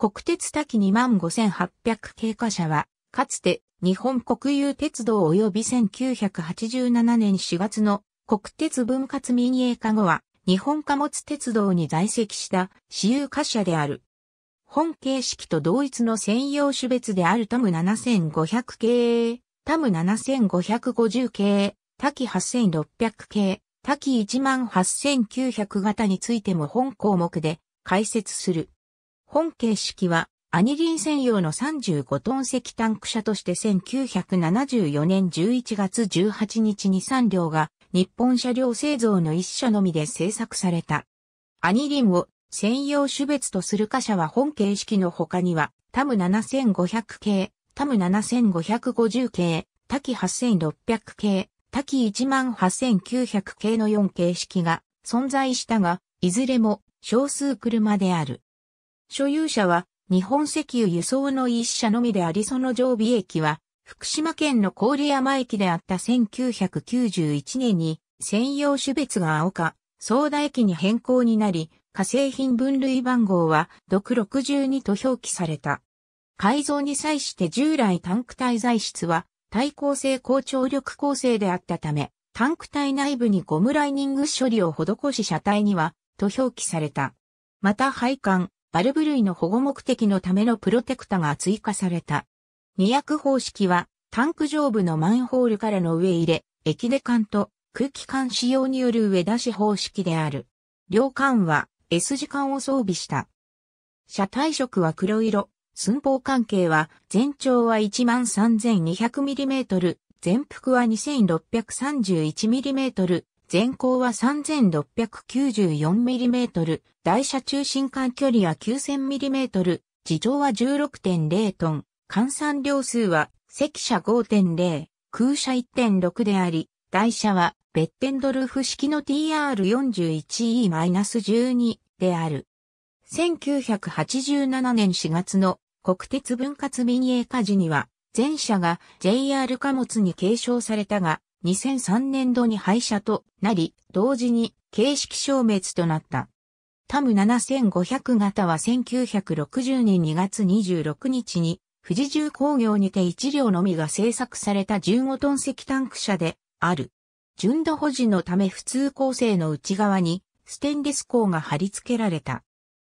国鉄滝25800経過車は、かつて日本国有鉄道及び1987年4月の国鉄分割民営化後は、日本貨物鉄道に在籍した私有貨車である。本形式と同一の専用種別であるタム7500系、タム7550系、滝8600系、滝18900型についても本項目で解説する。本形式は、アニリン専用の35トン石タンク車として1974年11月18日に3両が日本車両製造の1社のみで製作された。アニリンを専用種別とする貨車は本形式の他には、タム7500系、タム7550系、タキ8600系、タキ18900系の4形式が存在したが、いずれも少数車である。所有者は日本石油輸送の一社のみでありその常備駅は福島県の郡山駅であった1991年に専用種別が青か相田駅に変更になり、化成品分類番号は、独62と表記された。改造に際して従来タンク体材質は、耐抗性高張力構成であったため、タンク体内部にゴムライニング処理を施し車体には、と表記された。また配管、バルブ類の保護目的のためのプロテクタが追加された。二役方式は、タンク上部のマンホールからの上入れ、液出管と空気管使用による上出し方式である。両管は S 字管を装備した。車体色は黒色、寸法関係は全長は 13,200mm、全幅は 2631mm、全高は 3694mm、台車中心間距離は 9000mm、地上は16.0トン、換算量数は積車5.0、空車1.6であり、台車はベッテンドルフ式の TR41E-12 である。1987年4月の国鉄分割民営化時には、全車が JR 貨物に継承されたが、2003年度に廃車となり、同時に形式消滅となった。タム7500型は1960年2月26日に富士重工業にて1両のみが製作された15トン石タンク車である。純度保持のため普通構成の内側にステンレス鋼が貼り付けられた。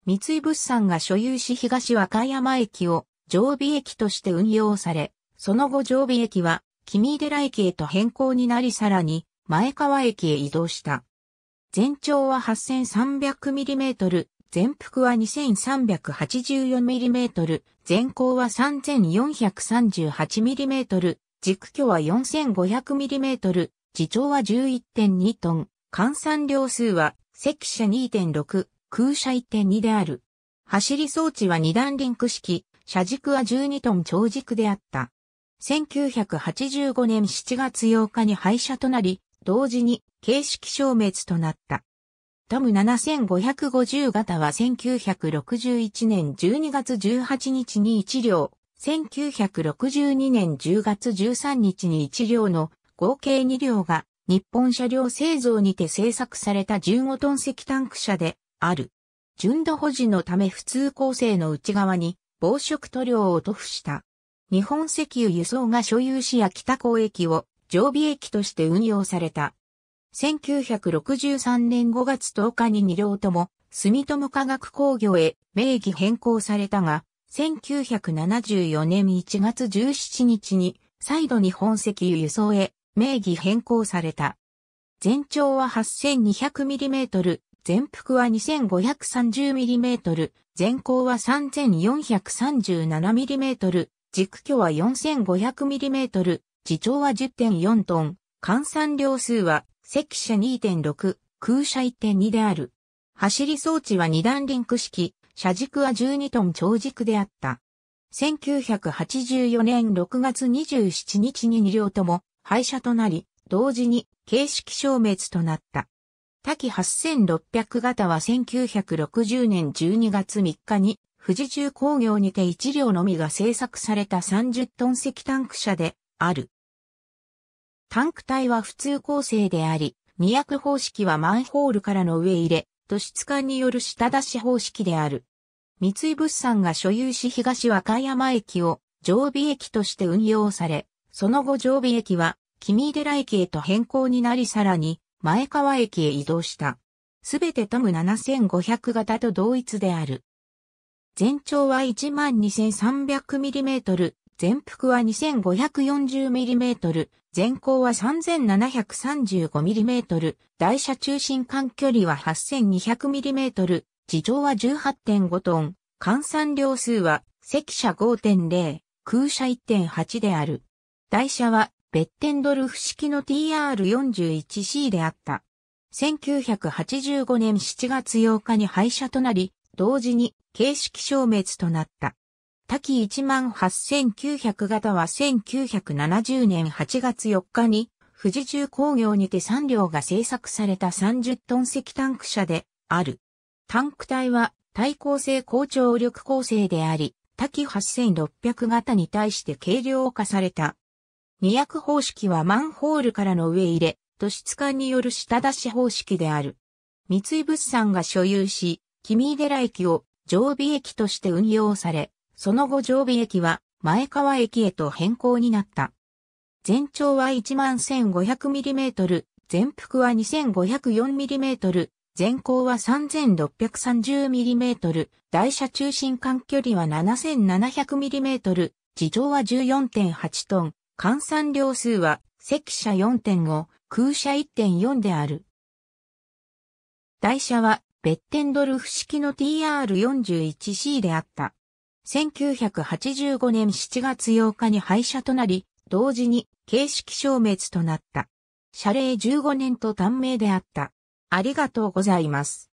三井物産が所有し東和歌山駅を常備駅として運用され、その後常備駅は君井寺駅へと変更になりさらに前川駅へ移動した。全長は 8300mm、全幅は 2384mm、全高は 3438mm、軸距は 4500mm、自長は11.2トン、換算量数は積車2.6、空車1.2である。走り装置は2段リンク式、車軸は12トン長軸であった。1985年7月8日に廃車となり、同時に形式消滅となった。トム7550型は1961年12月18日に1両、1962年10月13日に1両の合計2両が日本車両製造にて製作された15トン石タンク車である。純度保持のため普通構成の内側に防食塗料を塗布した日本石油輸送が所有し秋田港駅を常備駅として運用された。1963年5月10日に2両とも住友化学工業へ名義変更されたが、1974年1月17日に再度日本石油輸送へ名義変更された。全長は 8200mm、全幅は 2530mm、全高は 3437mm、軸距は 4500mm、自重は10.4トン、換算量数は積車2.6、空車1.2である。走り装置は2段リンク式、車軸は12トン長軸であった。1984年6月27日に2両とも廃車となり、同時に形式消滅となった。多機8600型は1960年12月3日に富士重工業にて1両のみが製作された30トン石タンク車である。タンク体は普通構成であり、二役方式はマンホールからの上入れ、土質管による下出し方式である。三井物産が所有し東和歌山駅を常備駅として運用され、その後常備駅は君寺駅へと変更になりさらに前川駅へ移動した。すべてトム7500型と同一である。全長は 12,300mm、全幅は 2,540mm、全高は 3,735mm、台車中心間距離は 8,200mm、地上は18.5トン、換算量数は赤車5.0、空車1.8である。台車はベッテンドルフ式の TR41C であった。1985年7月8日に廃車となり、同時に形式消滅となった。多岐18900型は1970年8月4日に富士重工業にて3両が製作された30トン石タンク車である。タンク体は対抗性高張力構成であり、多岐8600型に対して軽量化された。二0方式はマンホールからの上入れ、土質管による下出し方式である。三井物産が所有し、君井寺駅を常備駅として運用され、その後常備駅は前川駅へと変更になった。全長は 11,500mm、全幅は 2,504mm、全高は 3,630mm、台車中心間距離は 7,700mm、地上は14.8トン、換算量数は赤車4.5、空車1.4である。台車はベッテンドルフ式の TR41C であった。1985年7月8日に廃車となり、同時に形式消滅となった。謝礼15年と短命であった。ありがとうございます。